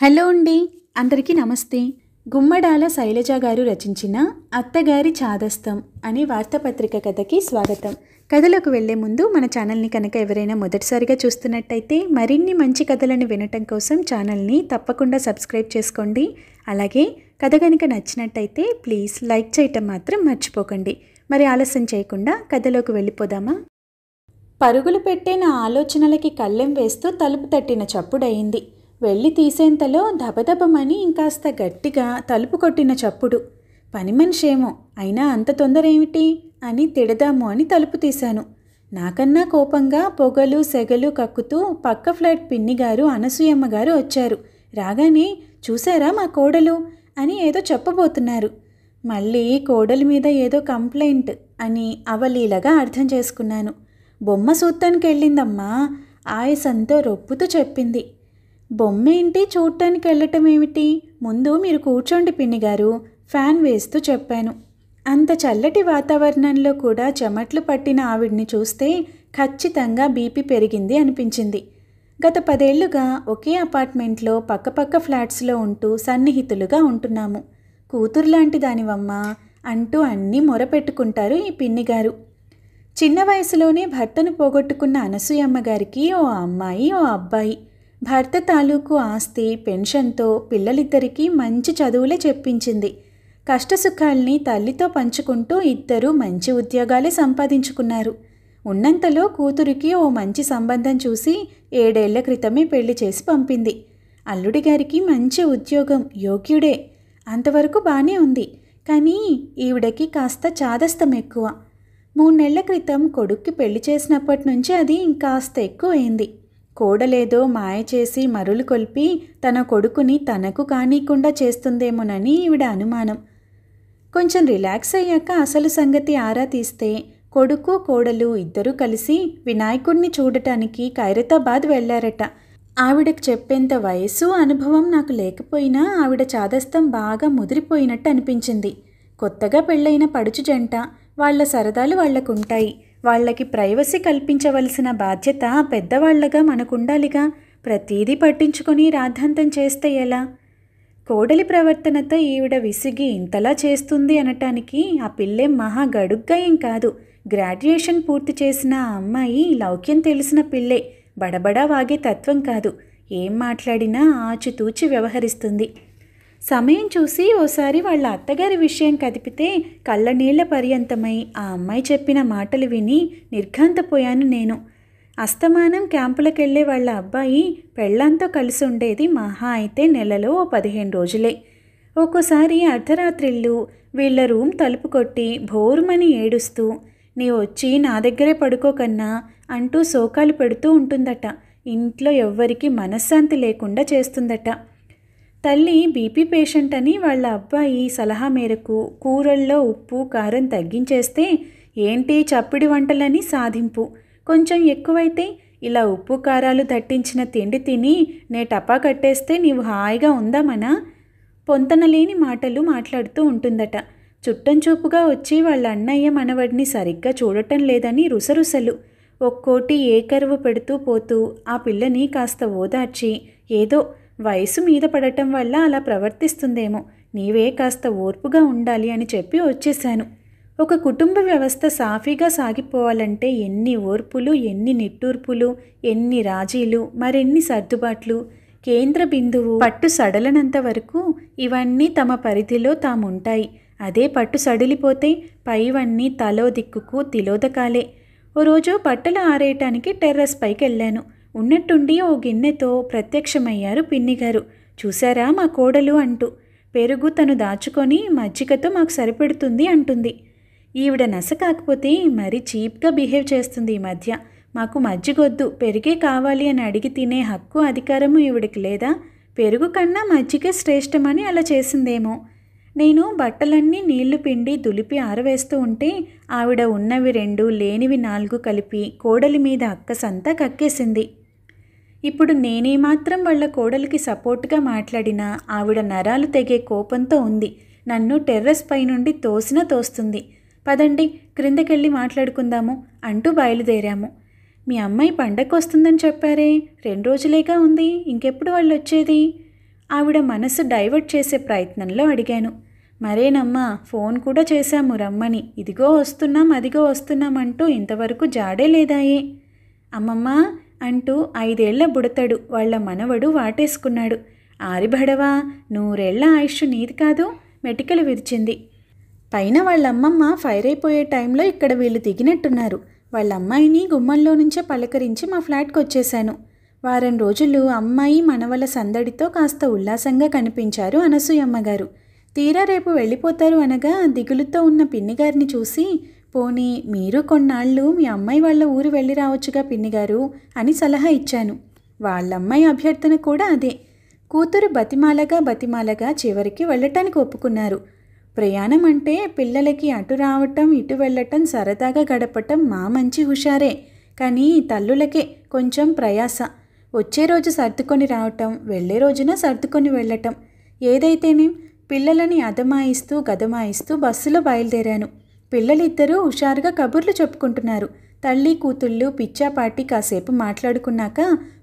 hello అండి అందరికీ నమస్తే గుమ్మడాల శైలజ గారు రచించిన అత్తగారి చాదస్తం అనే వార్తాపత్రిక కథకి స్వాగతం కథలోకి వెళ్లే ముందు మన ఛానల్ని కనుక ఎవరైనా మొదటిసారిగా చూస్తున్నట్టయితే మరిన్ని మంచి కథలను వినటం కోసం ఛానల్ని తప్పకుండా సబ్స్క్రైబ్ చేసుకోండి అలాగే కథ కనుక నచ్చినట్టయితే ప్లీజ్ లైక్ చేయటం మాత్రం మర్చిపోకండి మరి ఆలస్యం చేయకుండా కథలోకి వెళ్ళిపోదామా పరుగులు పెట్టే నా ఆలోచనలకి కళ్ళెం వేస్తూ తలుపు తట్టిన చప్పుడయింది వెళ్ళి తీసేంతలో దబదబమని ఇంకాస్త గట్టిగా తలుపు కొట్టిన చప్పుడు పని మనిషేమో అయినా అంత తొందర ఏమిటి అని తిడదాము అని తలుపు తీశాను నాకన్నా కోపంగా పొగలు సెగలు కక్కుతూ పక్క ఫ్లాట్ పిన్ని గారు అనసూయమ్మ గారు వచ్చారు రాగానే చూసారా మా కోడలు అని ఏదో చెప్పబోతున్నారు మళ్ళీ కోడల మీద ఏదో కంప్లైంట్ అని అవలీలగా అర్థం చేసుకున్నాను బొమ్మ సూత్తానికి వెళ్ళిందమ్మా ఆయసంతో రొప్పుతూ చెప్పింది బొమ్మ ఏంటి చూడటానికి వెళ్ళటం ఏమిటి ముందు మీరు కూర్చోండి పిన్నిగారు ఫ్యాన్ వేస్తూ చెప్పాను అంత చల్లటి వాతావరణంలో కూడా చెమట్లు పట్టిన ఆవిడ్ని చూస్తే ఖచ్చితంగా బీపీ పెరిగింది అనిపించింది గత పదేళ్లుగా ఒకే అపార్ట్మెంట్లో పక్కపక్క ఫ్లాట్స్లో ఉంటూ సన్నిహితులుగా ఉంటున్నాము కూతురు లాంటి దానివమ్మ అంటూ అన్నీ మొరపెట్టుకుంటారు ఈ పిన్నిగారు చిన్న వయసులోనే భర్తను పోగొట్టుకున్న అనసూయమ్మ గారికి ఓ అమ్మాయి ఓ అబ్బాయి భర్త తాలూకు ఆస్తి పెన్షన్తో పిల్లలిద్దరికీ మంచి చదువులే చెప్పించింది కష్టసుఖాల్ని తల్లితో పంచుకుంటూ ఇద్దరూ మంచి ఉద్యోగాలే సంపాదించుకున్నారు ఉన్నంతలో కూతురికి ఓ మంచి సంబంధం చూసి ఏడేళ్ల క్రితమే పెళ్లి చేసి పంపింది అల్లుడి గారికి మంచి ఉద్యోగం యోగ్యుడే అంతవరకు బాగానే ఉంది కానీ ఈవిడకి కాస్త చాదస్తం ఎక్కువ మూడు నెలల క్రితం కొడుక్కి పెళ్లి చేసినప్పటి నుంచి అది ఇంకాస్త ఎక్కువైంది కోడలేదో మాయ చేసి మరులు కొల్పి తన కొడుకుని తనకు కానీకుండా చేస్తుందేమోనని ఈవిడ అనుమానం కొంచెం రిలాక్స్ అయ్యాక అసలు సంగతి ఆరా తీస్తే కొడుకు కోడలు ఇద్దరూ కలిసి వినాయకుడిని చూడటానికి ఖైరతాబాద్ వెళ్ళారట ఆవిడకు చెప్పేంత వయసు అనుభవం నాకు లేకపోయినా ఆవిడ చాదస్తం బాగా ముదిరిపోయినట్టు అనిపించింది కొత్తగా పెళ్ళైన పడుచు జంట వాళ్ళ సరదాలు వాళ్లకుంటాయి వాళ్ళకి ప్రైవసీ కల్పించవలసిన బాధ్యత పెద్దవాళ్లగా మనకుండాలిగా ప్రతీదీ పట్టించుకొని రాద్ధాంతం చేస్తే ఎలా కోడలి ప్రవర్తనతో ఈవిడ విసిగి ఇంతలా చేస్తుంది అనటానికి ఆ పిల్లే మహా గడుగ్గా ఏం కాదు గ్రాడ్యుయేషన్ పూర్తి చేసిన అమ్మాయి లౌక్యం తెలిసిన పిల్లే బడబడా వాగే తత్వం కాదు ఏం మాట్లాడినా ఆచితూచి వ్యవహరిస్తుంది సమయం చూసి ఓసారి వాళ్ళ అత్తగారి విషయం కదిపితే కళ్ళనీళ్ల పర్యంతమై ఆ అమ్మాయి చెప్పిన మాటలు విని నిర్ఘాంతపోయాను నేను అస్తమానం క్యాంపులకెళ్లే వాళ్ళ అబ్బాయి పెళ్ళంతో కలిసి ఉండేది మహా అయితే నెలలో ఓ పదిహేను రోజులే ఒక్కోసారి అర్ధరాత్రిళ్ళు వీళ్ళ రూమ్ తలుపు కొట్టి భోరుమని ఏడుస్తూ నీ వచ్చి నా దగ్గరే పడుకోకన్నా అంటూ శోకాలు పెడుతూ ఉంటుందట ఇంట్లో ఎవ్వరికీ మనశ్శాంతి లేకుండా చేస్తుందట తల్లి బీపీ పేషెంట్ అని వాళ్ళ అబ్బాయి సలహా మేరకు కూరల్లో ఉప్పు కారం తగ్గించేస్తే ఏంటి చప్పిడి వంటలని సాధింపు కొంచెం ఎక్కువైతే ఇలా ఉప్పు కారాలు దట్టించిన తిండి తిని నే టపా కట్టేస్తే నీవు హాయిగా ఉందామనా పొంతనలేని మాటలు మాట్లాడుతూ ఉంటుందట చుట్టంచూపుగా వచ్చి వాళ్ళ అన్నయ్య మనవడిని సరిగ్గా చూడటం లేదని రుసరుసలు ఒక్కోటి ఏ కరువు పెడుతూ పోతూ ఆ పిల్లని కాస్త ఓదార్చి ఏదో వయసు మీద పడటం వల్ల అలా ప్రవర్తిస్తుందేమో నీవే కాస్త ఓర్పుగా ఉండాలి అని చెప్పి వచ్చేశాను ఒక కుటుంబ వ్యవస్థ సాఫీగా సాగిపోవాలంటే ఎన్ని ఓర్పులు ఎన్ని నిట్టూర్పులు ఎన్ని రాజీలు మరెన్ని సర్దుబాట్లు కేంద్ర బిందువు పట్టు సడలనంత వరకు ఇవన్నీ తమ పరిధిలో తాముంటాయి అదే పట్టు సడిలిపోతే పైవన్నీ తలో దిక్కుకు తిలోదకాలే ఓ రోజు పట్టలు ఆరేయటానికి టెర్రస్ పైకి వెళ్ళాను ఉన్నట్టుండి ఓ గిన్నెతో ప్రత్యక్షమయ్యారు పిన్నిగారు చూసారా మా కోడలు అంటూ పెరుగు తను దాచుకొని మజ్జిగతో మాకు సరిపెడుతుంది అంటుంది ఈవిడ నస కాకపోతే మరీ చీప్గా బిహేవ్ చేస్తుంది ఈ మధ్య మాకు మజ్జిగొద్దు పెరిగే కావాలి అని అడిగి తినే హక్కు అధికారము ఈవిడికి లేదా పెరుగు కన్నా మజ్జికే శ్రేష్టమని అలా చేసిందేమో నేను బట్టలన్నీ నీళ్లు పిండి దులిపి ఆరవేస్తూ ఉంటే ఆవిడ ఉన్నవి రెండు లేనివి నాలుగు కలిపి కోడలి మీద అక్కసంతా కక్కేసింది ఇప్పుడు నేనే మాత్రం వాళ్ళ కోడలికి సపోర్ట్గా మాట్లాడినా ఆవిడ నరాలు తెగే కోపంతో ఉంది నన్ను టెర్రస్ పైనుండి తోసినా తోస్తుంది పదండి క్రిందకెళ్ళి మాట్లాడుకుందాము అంటూ బయలుదేరాము మీ అమ్మాయి పండక్కి వస్తుందని చెప్పారే రెండు రోజులేగా ఉంది ఇంకెప్పుడు వాళ్ళు వచ్చేది ఆవిడ మనసు డైవర్ట్ చేసే ప్రయత్నంలో అడిగాను మరేనమ్మా ఫోన్ కూడా చేశాము రమ్మని ఇదిగో వస్తున్నాం అదిగో వస్తున్నామంటూ ఇంతవరకు జాడే లేదాయే అమ్మమ్మ అంటూ ఐదేళ్ల బుడతడు వాళ్ల మనవడు వాటేసుకున్నాడు ఆరిబడవా నూరేళ్ల ఆయుష్ నీది కాదు మెటికలు విరిచింది పైన వాళ్ళమ్మమ్మ ఫైర్ అయిపోయే టైంలో ఇక్కడ వీళ్ళు దిగినట్టున్నారు వాళ్ళ అమ్మాయిని గుమ్మంలో నుంచే పలకరించి మా ఫ్లాట్కి వచ్చేశాను వారం రోజులు అమ్మాయి మనవల సందడితో కాస్త ఉల్లాసంగా కనిపించారు అనసూయమ్మగారు తీరా రేపు వెళ్ళిపోతారు అనగా దిగులుతో ఉన్న పిన్నిగారిని చూసి పోనీ మీరు కొన్నాళ్ళు మీ అమ్మాయి వాళ్ళ ఊరు వెళ్ళి రావచ్చుగా పిన్నిగారు అని సలహా ఇచ్చాను వాళ్ళమ్మాయి అభ్యర్థన కూడా అదే కూతురు బతిమాలగా బతిమాలగా చివరికి వెళ్ళటానికి ఒప్పుకున్నారు ప్రయాణం అంటే పిల్లలకి అటు రావటం ఇటు వెళ్ళటం సరదాగా గడపటం మా మంచి హుషారే కానీ తల్లులకే కొంచెం ప్రయాస వచ్చే రోజు సర్దుకొని రావటం వెళ్ళే రోజున సర్దుకొని వెళ్ళటం ఏదైతేనే పిల్లలని అదమాయిస్తూ గదమాయిస్తూ బస్సులో బయలుదేరాను పిల్లలిద్దరూ హుషారుగా కబుర్లు చెప్పుకుంటున్నారు తల్లి కూతుళ్ళు పిచ్చాపాటి కాసేపు మాట్లాడుకున్నాక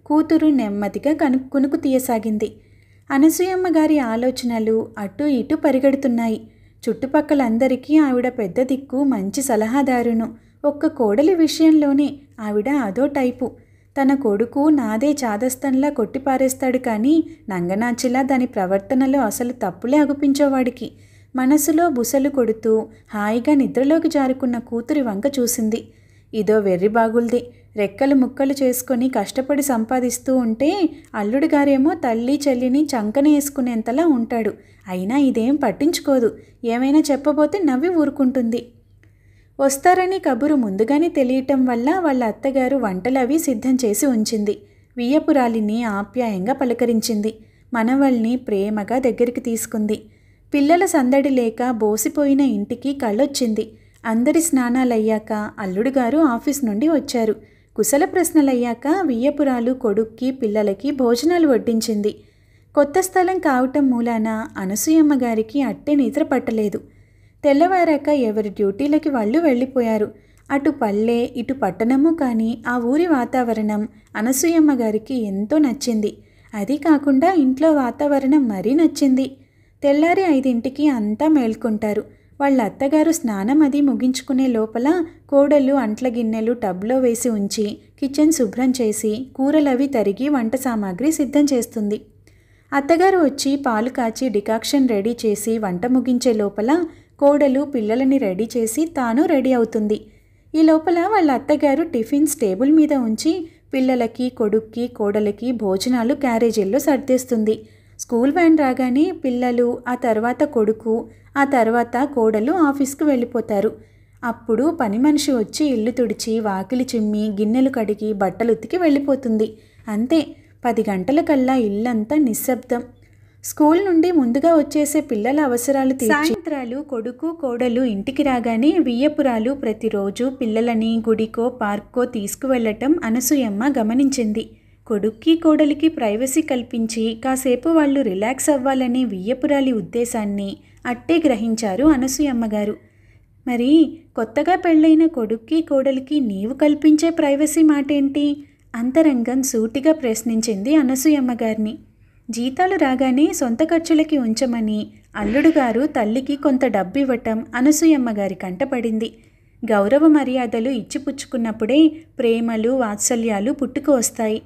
కూతురు నెమ్మదిగా కను కునుకు తీయసాగింది అనసూయమ్మ గారి ఆలోచనలు అటు ఇటు పరిగెడుతున్నాయి చుట్టుపక్కలందరికీ ఆవిడ పెద్ద దిక్కు మంచి సలహాదారును ఒక్క కోడలి విషయంలోనే ఆవిడ అదో టైపు తన కొడుకు నాదే చాదస్తంలా కొట్టిపారేస్తాడు కానీ నంగనాచిలా దాని ప్రవర్తనలో అసలు తప్పులే అగుపించేవాడికి మనసులో బుసలు కొడుతూ హాయిగా నిద్రలోకి జారుకున్న కూతురి వంక చూసింది ఇదో వెర్రి బాగుల్ది రెక్కలు ముక్కలు చేసుకొని కష్టపడి సంపాదిస్తూ ఉంటే అల్లుడుగారేమో తల్లి చెల్లిని చంకనేసుకునేంతలా ఉంటాడు అయినా ఇదేం పట్టించుకోదు ఏమైనా చెప్పబోతే నవ్వి ఊరుకుంటుంది వస్తారని కబురు ముందుగానే తెలియటం వల్ల వాళ్ళ అత్తగారు వంటలవి సిద్ధం చేసి ఉంచింది వియ్యపురాలిని ఆప్యాయంగా పలకరించింది మనవల్ని ప్రేమగా దగ్గరికి తీసుకుంది పిల్లల సందడి లేక బోసిపోయిన ఇంటికి కళ్ళొచ్చింది అందరి స్నానాలయ్యాక అల్లుడుగారు ఆఫీస్ నుండి వచ్చారు కుశల ప్రశ్నలయ్యాక వియ్యపురాలు కొడుక్కి పిల్లలకి భోజనాలు వడ్డించింది కొత్త స్థలం కావటం మూలాన అనసూయమ్మ గారికి అట్టే నిద్ర పట్టలేదు తెల్లవారాక ఎవరి డ్యూటీలకి వాళ్ళు వెళ్ళిపోయారు అటు పల్లె ఇటు పట్టణము కానీ ఆ ఊరి వాతావరణం అనసూయమ్మ గారికి ఎంతో నచ్చింది అది కాకుండా ఇంట్లో వాతావరణం మరీ నచ్చింది తెల్లారి ఐదింటికి అంతా మేల్కొంటారు వాళ్ళ అత్తగారు స్నానం అది ముగించుకునే లోపల కోడలు అంట్ల గిన్నెలు టబ్లో వేసి ఉంచి కిచెన్ శుభ్రం చేసి కూరలవి తరిగి వంట సామాగ్రి సిద్ధం చేస్తుంది అత్తగారు వచ్చి పాలు కాచి డికాక్షన్ రెడీ చేసి వంట ముగించే లోపల కోడలు పిల్లలని రెడీ చేసి తాను రెడీ అవుతుంది ఈ లోపల వాళ్ళ అత్తగారు టిఫిన్స్ టేబుల్ మీద ఉంచి పిల్లలకి కొడుక్కి కోడలకి భోజనాలు క్యారేజీల్లో సర్దేస్తుంది స్కూల్ వ్యాన్ రాగానే పిల్లలు ఆ తర్వాత కొడుకు ఆ తర్వాత కోడలు ఆఫీస్కు వెళ్ళిపోతారు అప్పుడు పని మనిషి వచ్చి ఇల్లు తుడిచి వాకిలి చిమ్మి గిన్నెలు కడిగి బట్టలు ఉతికి వెళ్ళిపోతుంది అంతే పది గంటలకల్లా ఇల్లంతా నిశ్శబ్దం స్కూల్ నుండి ముందుగా వచ్చేసే పిల్లల అవసరాలు సాయంత్రాలు కొడుకు కోడలు ఇంటికి రాగానే వియ్యపురాలు ప్రతిరోజు పిల్లలని గుడికో పార్కో తీసుకువెళ్ళటం అనసూయమ్మ గమనించింది కొడుక్కి కోడలికి ప్రైవసీ కల్పించి కాసేపు వాళ్ళు రిలాక్స్ అవ్వాలనే వియ్యపురాలి ఉద్దేశాన్ని అట్టే గ్రహించారు అనసూయమ్మగారు మరి కొత్తగా పెళ్ళైన కొడుక్కి కోడలికి నీవు కల్పించే ప్రైవసీ మాటేంటి అంతరంగం సూటిగా ప్రశ్నించింది అనసూయమ్మగారిని జీతాలు రాగానే సొంత ఖర్చులకి ఉంచమని అల్లుడుగారు తల్లికి కొంత డబ్బు ఇవ్వటం అనసూయమ్మగారి కంటపడింది గౌరవ మర్యాదలు ఇచ్చిపుచ్చుకున్నప్పుడే ప్రేమలు వాత్సల్యాలు పుట్టుకు వస్తాయి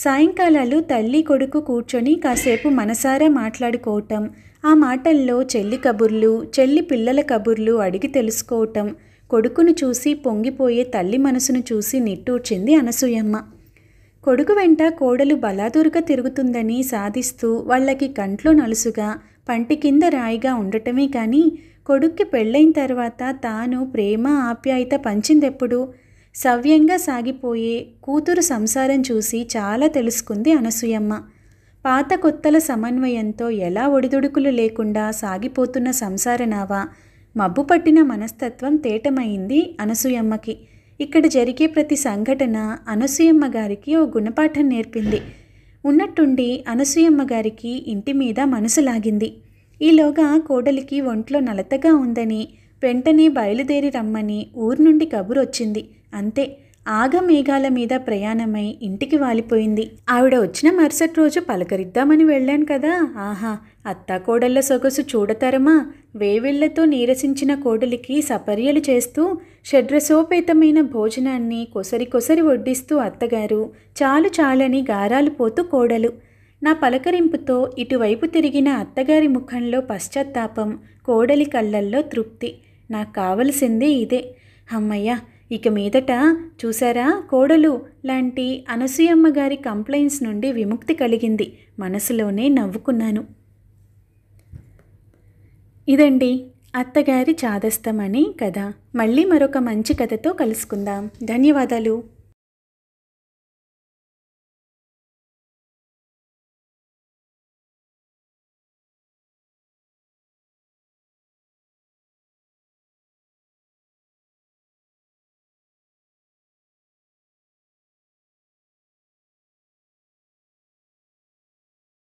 సాయంకాలాలు తల్లి కొడుకు కూర్చొని కాసేపు మనసారా మాట్లాడుకోవటం ఆ మాటల్లో చెల్లి కబుర్లు చెల్లి పిల్లల కబుర్లు అడిగి తెలుసుకోవటం కొడుకును చూసి పొంగిపోయే తల్లి మనసును చూసి నిట్టూర్చింది అనసూయమ్మ కొడుకు వెంట కోడలు బలాదురుగా తిరుగుతుందని సాధిస్తూ వాళ్ళకి కంట్లో నలుసుగా పంటి కింద రాయిగా ఉండటమే కానీ కొడుక్కి పెళ్ళైన తర్వాత తాను ప్రేమ ఆప్యాయత పంచిందెప్పుడు సవ్యంగా సాగిపోయే కూతురు సంసారం చూసి చాలా తెలుసుకుంది అనసూయమ్మ పాత కొత్తల సమన్వయంతో ఎలా ఒడిదుడుకులు లేకుండా సాగిపోతున్న సంసారనావా మబ్బు పట్టిన మనస్తత్వం తేటమైంది అనసూయమ్మకి ఇక్కడ జరిగే ప్రతి సంఘటన అనసూయమ్మ గారికి ఓ గుణపాఠం నేర్పింది ఉన్నట్టుండి అనసూయమ్మ గారికి ఇంటి మీద మనసు లాగింది ఈలోగా కోడలికి ఒంట్లో నలతగా ఉందని వెంటనే బయలుదేరి రమ్మని ఊరు నుండి కబురొచ్చింది అంతే ఆగమేఘాల మీద ప్రయాణమై ఇంటికి వాలిపోయింది ఆవిడ వచ్చిన మరుసటి రోజు పలకరిద్దామని వెళ్ళాను కదా ఆహా అత్తాకోడళ్ళ సొగసు చూడతరమా వేవిళ్లతో నీరసించిన కోడలికి సపర్యలు చేస్తూ షడ్రసోపేతమైన భోజనాన్ని కొసరి కొసరి వడ్డిస్తూ అత్తగారు చాలు చాలని గారాలు పోతూ కోడలు నా పలకరింపుతో ఇటువైపు తిరిగిన అత్తగారి ముఖంలో పశ్చాత్తాపం కోడలి కళ్ళల్లో తృప్తి నాకు కావలసింది ఇదే అమ్మయ్యా ఇక మీదట చూసారా కోడలు లాంటి అనసూయమ్మ గారి కంప్లైంట్స్ నుండి విముక్తి కలిగింది మనసులోనే నవ్వుకున్నాను ఇదండి అత్తగారి చాదస్తమని కథ మళ్ళీ మరొక మంచి కథతో కలుసుకుందాం ధన్యవాదాలు